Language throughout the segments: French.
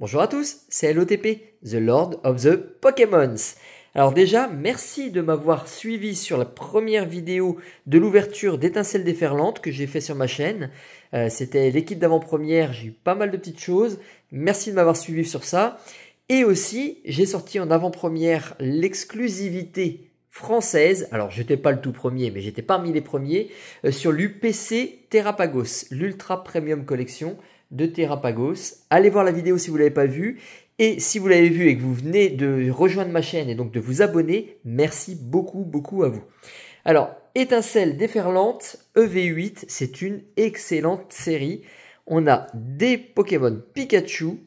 Bonjour à tous, c'est LOTP, The Lord of the Pokémons. Alors déjà, merci de m'avoir suivi sur la première vidéo de l'ouverture d'Étincelles déferlantes que j'ai fait sur ma chaîne. Euh, c'était l'équipe d'avant-première, j'ai eu pas mal de petites choses. Merci de m'avoir suivi sur ça. Et aussi, j'ai sorti en avant-première l'exclusivité française, alors j'étais pas le tout premier, mais j'étais parmi les premiers, euh, sur l'UPC Terrapagos, l'Ultra Premium Collection, de Terrapagos. Allez voir la vidéo si vous ne l'avez pas vue. Et si vous l'avez vue et que vous venez de rejoindre ma chaîne et donc de vous abonner, merci beaucoup, beaucoup à vous. Alors, Étincelle déferlante, EV8, c'est une excellente série. On a des Pokémon Pikachu,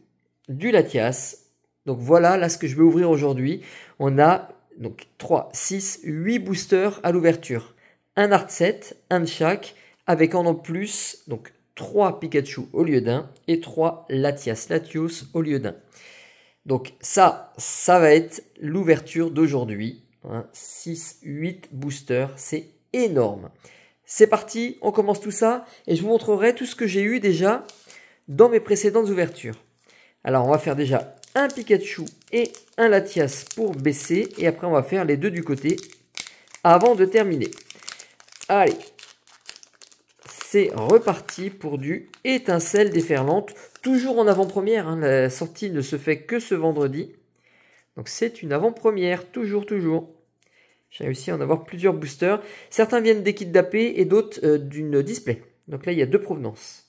du Latias. Donc voilà là ce que je vais ouvrir aujourd'hui. On a donc 3, 6, 8 boosters à l'ouverture. Un art set, un de chaque, avec en plus donc 3 Pikachu au lieu d'un et 3 Latias Latios au lieu d'un. Donc ça, ça va être l'ouverture d'aujourd'hui. 6, hein. 8 boosters, c'est énorme. C'est parti, on commence tout ça et je vous montrerai tout ce que j'ai eu déjà dans mes précédentes ouvertures. Alors on va faire déjà un Pikachu et un Latias pour baisser et après on va faire les deux du côté avant de terminer. Allez, c'est reparti pour du étincelle déferlante. Toujours en avant-première, hein, la sortie ne se fait que ce vendredi. Donc c'est une avant-première, toujours, toujours. J'ai réussi à en avoir plusieurs boosters. Certains viennent des kits d'AP et d'autres euh, d'une display. Donc là, il y a deux provenances.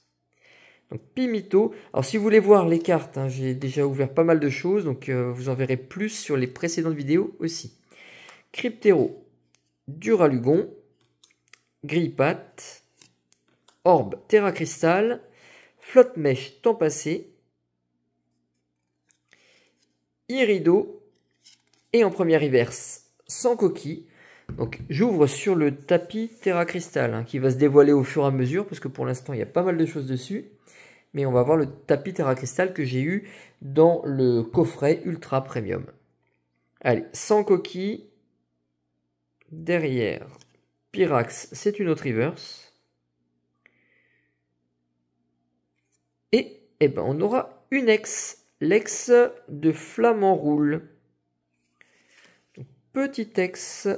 Donc Pimito. Alors si vous voulez voir les cartes, hein, j'ai déjà ouvert pas mal de choses. Donc euh, vous en verrez plus sur les précédentes vidéos aussi. Cryptero, Duralugon, patte. Orbe Terra Cristal, Flotte Mèche Temps Passé, Irido et en première reverse sans coquille. Donc j'ouvre sur le tapis Terra Cristal hein, qui va se dévoiler au fur et à mesure parce que pour l'instant il y a pas mal de choses dessus. Mais on va voir le tapis Terra Cristal que j'ai eu dans le coffret Ultra Premium. Allez, sans coquille. Derrière, Pyrax, c'est une autre reverse. Eh ben, on aura une ex, l'ex de flamand roule. petit ex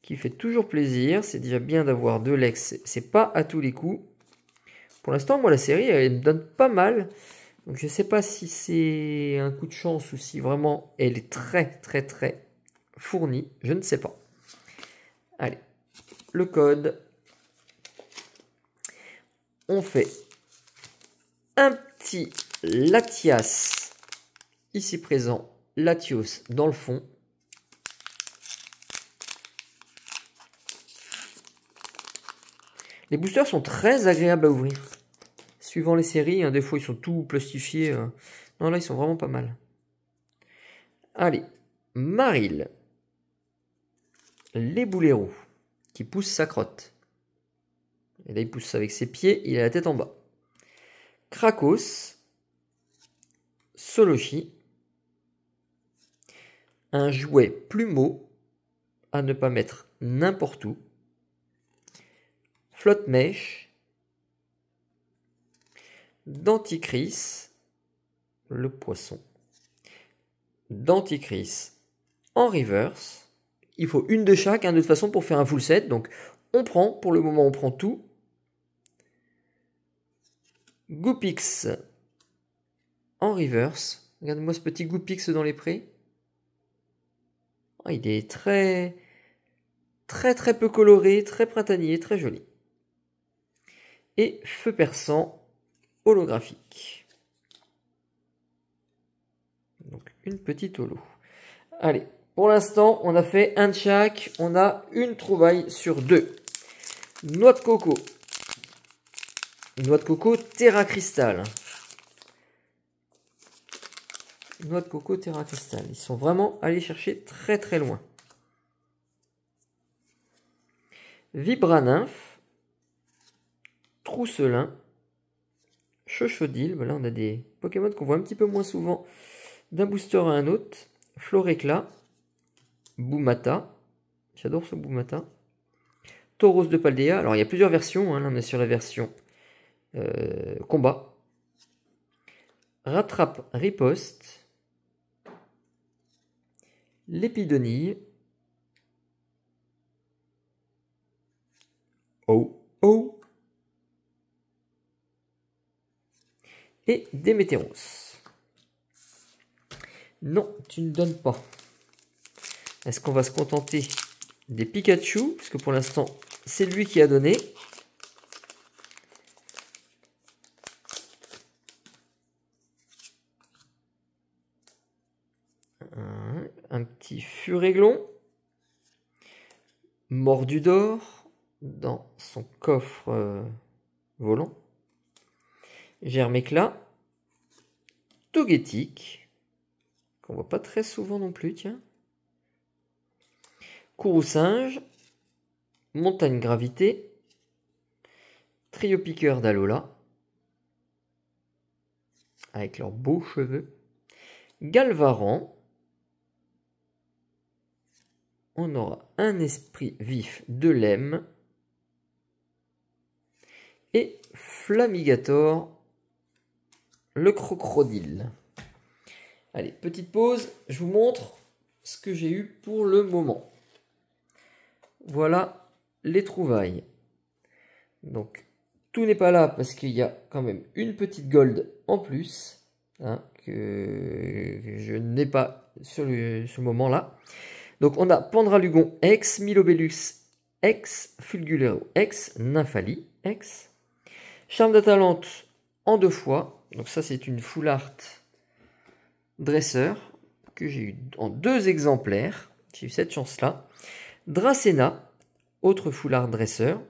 qui fait toujours plaisir. C'est déjà bien d'avoir de l'ex, c'est pas à tous les coups. Pour l'instant, moi, la série, elle me donne pas mal. Donc, je sais pas si c'est un coup de chance ou si vraiment elle est très, très, très fournie. Je ne sais pas. Allez, le code. On fait un petit Latias ici présent, Latios dans le fond. Les boosters sont très agréables à ouvrir. Suivant les séries, hein, des fois ils sont tout plastifiés. Euh. Non, là ils sont vraiment pas mal. Allez, Maril. Les roues, qui pousse sa crotte. Et là il pousse avec ses pieds, il a la tête en bas. Krakos, Soloshi, un jouet plumeau à ne pas mettre n'importe où, flotte mèche, d'anticris, le poisson, d'anticris en reverse. Il faut une de chaque, hein, de toute façon, pour faire un full set. Donc, on prend, pour le moment, on prend tout. Goupix en reverse. Regardez-moi ce petit Goupix dans les prés. Ah, il est très, très très peu coloré, très printanier, très joli. Et feu perçant holographique. Donc une petite holo. Allez, pour l'instant, on a fait un de chaque. On a une trouvaille sur deux. Noix de coco, noix de coco Terra Cristal. noix de coco Terra Cristal. Ils sont vraiment allés chercher très très loin. Vibraninf. Trousselin. Chochodil. Là, on a des Pokémon qu'on voit un petit peu moins souvent d'un booster à un autre. Florecla. Boumata. J'adore ce Boumata. Tauros de Paldea. Alors, il y a plusieurs versions. Hein. Là, on est sur la version euh, combat. Rattrape riposte. L'épidonie. Oh oh. Et Démétéros. Non, tu ne donnes pas. Est-ce qu'on va se contenter des Pikachu que pour l'instant, c'est lui qui a donné. Furéglon, mordu d'or dans son coffre euh, volant, Germéclat. Togetic, qu'on voit pas très souvent non plus, tiens, singe, Montagne Gravité, Trio Piqueur d'Alola, avec leurs beaux cheveux, Galvaran, on aura un esprit vif de l'Aime. et Flamigator, le crocodile. Allez, petite pause, je vous montre ce que j'ai eu pour le moment. Voilà les trouvailles. Donc, tout n'est pas là parce qu'il y a quand même une petite gold en plus hein, que je n'ai pas sur ce moment-là. Donc on a Pendralugon ex Milobellus ex Fulgulero ex Nymphalie ex. Charme d'Atalante en deux fois. Donc ça c'est une full art dresseur que j'ai eu en deux exemplaires. J'ai eu cette chance-là. Dracena, autre foulard dresseur.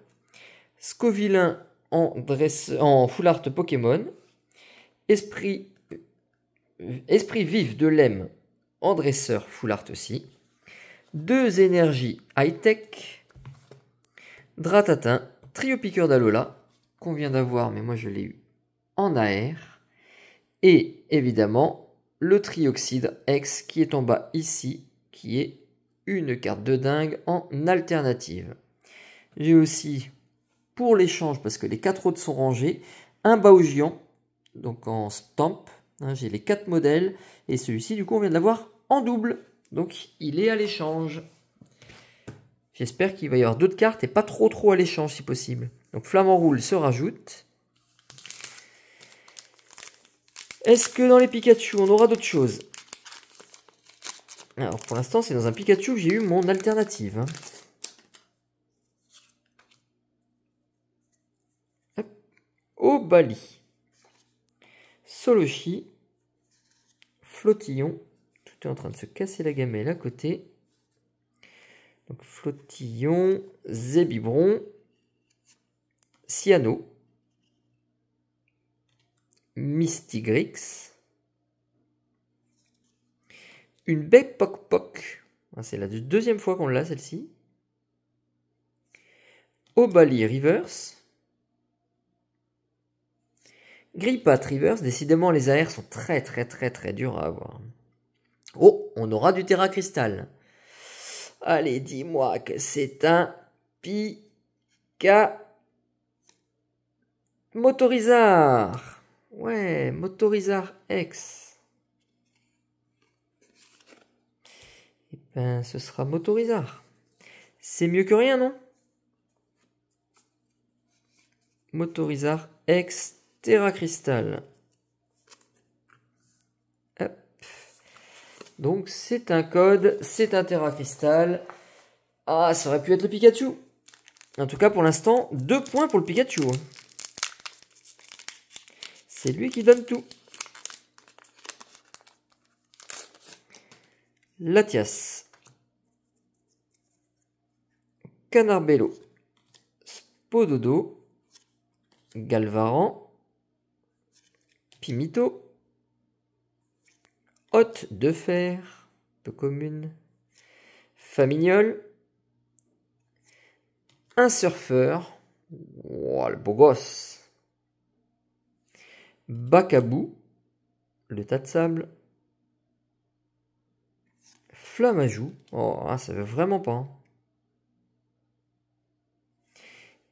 Scovilin en, full art Pokémon. Esprit, euh, Esprit vif de l'EM en dresseur full art aussi deux énergies high-tech, Dratatin, Trio Piqueur d'Alola, qu'on vient d'avoir, mais moi je l'ai eu en AR, et évidemment le Trioxyde X qui est en bas ici, qui est une carte de dingue en alternative. J'ai aussi, pour l'échange, parce que les quatre autres sont rangés, un Baugian. donc en stamp, hein, j'ai les quatre modèles, et celui-ci du coup on vient de l'avoir en double donc il est à l'échange. J'espère qu'il va y avoir d'autres cartes et pas trop trop à l'échange si possible. Donc Flamand Roule se rajoute. Est-ce que dans les Pikachu on aura d'autres choses Alors pour l'instant c'est dans un Pikachu que j'ai eu mon alternative. Au hein. Bali. Solochi. Flottillon en train de se casser la gamelle à côté. Donc Flotillon, Zébibron, Cyano, Mystigrix, une baie Poc Poc, ah, c'est la deuxième fois qu'on l'a celle-ci, Obali Reverse, Grippat Reverse, décidément les AR sont très très très très durs à avoir. Oh, on aura du terra cristal. Allez, dis-moi que c'est un Pika Motorizar. Ouais, Motorizar X. Eh ben, ce sera Motorizar. C'est mieux que rien, non Motorizar X Terra Cristal. Donc c'est un code, c'est un Terra Ah, ça aurait pu être le Pikachu. En tout cas, pour l'instant, deux points pour le Pikachu. Hein. C'est lui qui donne tout. Latias. Canarbello. Spododo. Galvaran. Pimito. Hôte de fer, peu commune. Famignole. Un surfeur. Oh, le beau gosse. bout. le tas de sable. flamme Oh, ah, ça veut vraiment pas. Hein.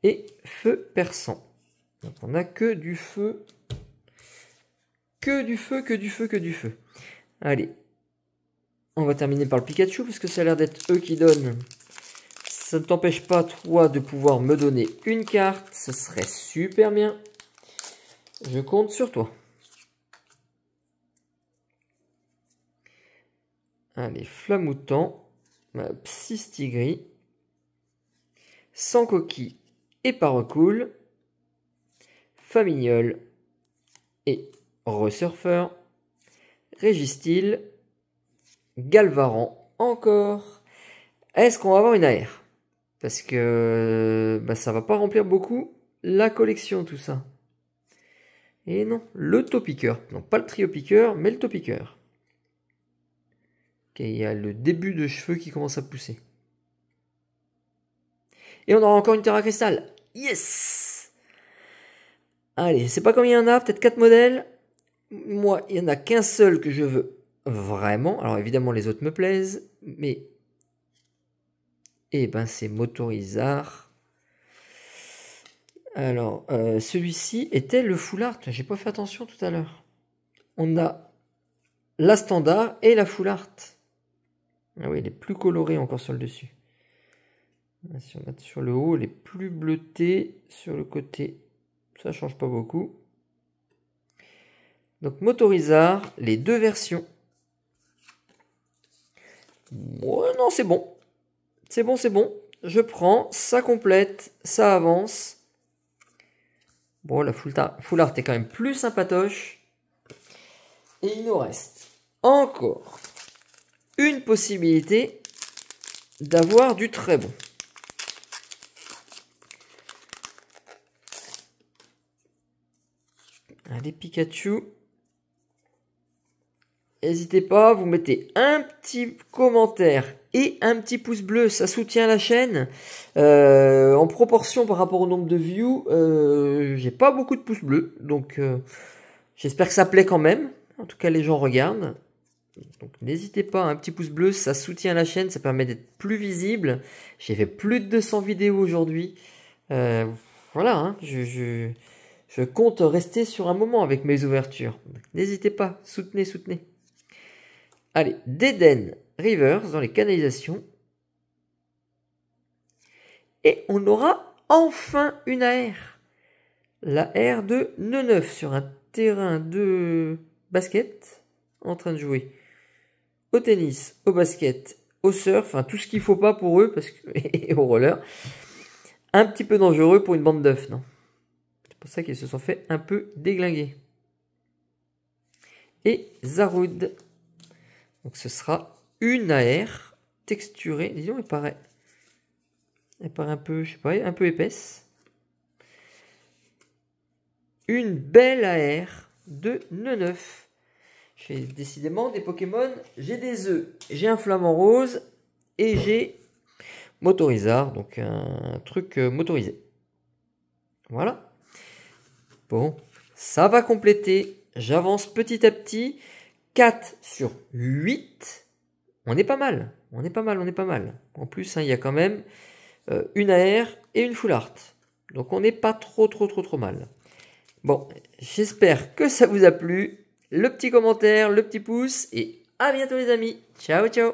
Et feu perçant. on n'a que du feu. Que du feu, que du feu, que du feu. Allez. On va terminer par le Pikachu, parce que ça a l'air d'être eux qui donnent. Ça ne t'empêche pas, toi, de pouvoir me donner une carte. Ce serait super bien. Je compte sur toi. Allez, Flamoutan, Psystigri, Sans coquille et recul. Famignol et Resurfeur. Régistil, Galvaran encore. Est-ce qu'on va avoir une AR Parce que euh, bah, ça va pas remplir beaucoup la collection, tout ça. Et non, le topiqueur. Non, pas le trio mais le topiqueur. il y a le début de cheveux qui commence à pousser. Et on aura encore une Terra Cristal. Yes Allez, sais pas combien il y en a, peut-être 4 modèles moi, il n'y en a qu'un seul que je veux vraiment. Alors évidemment, les autres me plaisent, mais... Eh ben, c'est Motorizard. Alors, euh, celui-ci était le foulard. art. J'ai pas fait attention tout à l'heure. On a la standard et la full art. Ah oui, il est plus coloré encore sur le dessus. Si on va sur le haut, elle est plus bleutée sur le côté. Ça change pas beaucoup. Donc Motorizar, les deux versions. non, c'est bon. C'est bon, c'est bon. Je prends, ça complète, ça avance. Bon, la foulard est quand même plus sympatoche. Et il nous reste encore une possibilité d'avoir du très bon. Allez, Pikachu. N'hésitez pas, vous mettez un petit commentaire et un petit pouce bleu, ça soutient la chaîne. Euh, en proportion par rapport au nombre de views, euh, j'ai pas beaucoup de pouces bleus, donc euh, j'espère que ça plaît quand même. En tout cas, les gens regardent. Donc n'hésitez pas, un petit pouce bleu, ça soutient la chaîne, ça permet d'être plus visible. J'ai fait plus de 200 vidéos aujourd'hui. voilà, hein, je compte rester sur un moment avec mes ouvertures. N'hésitez pas, soutenez, soutenez. Allez, d'Eden Rivers dans les canalisations. Et on aura enfin une AR. La R de Neuf sur un terrain de basket en train de jouer au tennis, au basket, au surf, enfin tout ce qu'il faut pas pour eux parce que et au roller. Un petit peu dangereux pour une bande d'œufs, non C'est pour ça qu'ils se sont fait un peu déglinguer. Et Zarud. Donc ce sera une AR texturée. Disons, elle paraît, elle paraît un peu, je sais pas, un peu épaisse. Une belle AR de 9,9. J'ai décidément des Pokémon. J'ai des œufs, j'ai un flamant rose et j'ai motorizard, donc un truc euh, motorisé. Voilà. Bon, ça va compléter. J'avance petit à petit. 4 sur 8, on est pas mal. On est pas mal, on est pas mal. En plus, hein, il y a quand même euh, une AR et une full art. Donc on n'est pas trop, trop, trop, trop mal. Bon, j'espère que ça vous a plu. Le petit commentaire, le petit pouce et à bientôt les amis. Ciao, ciao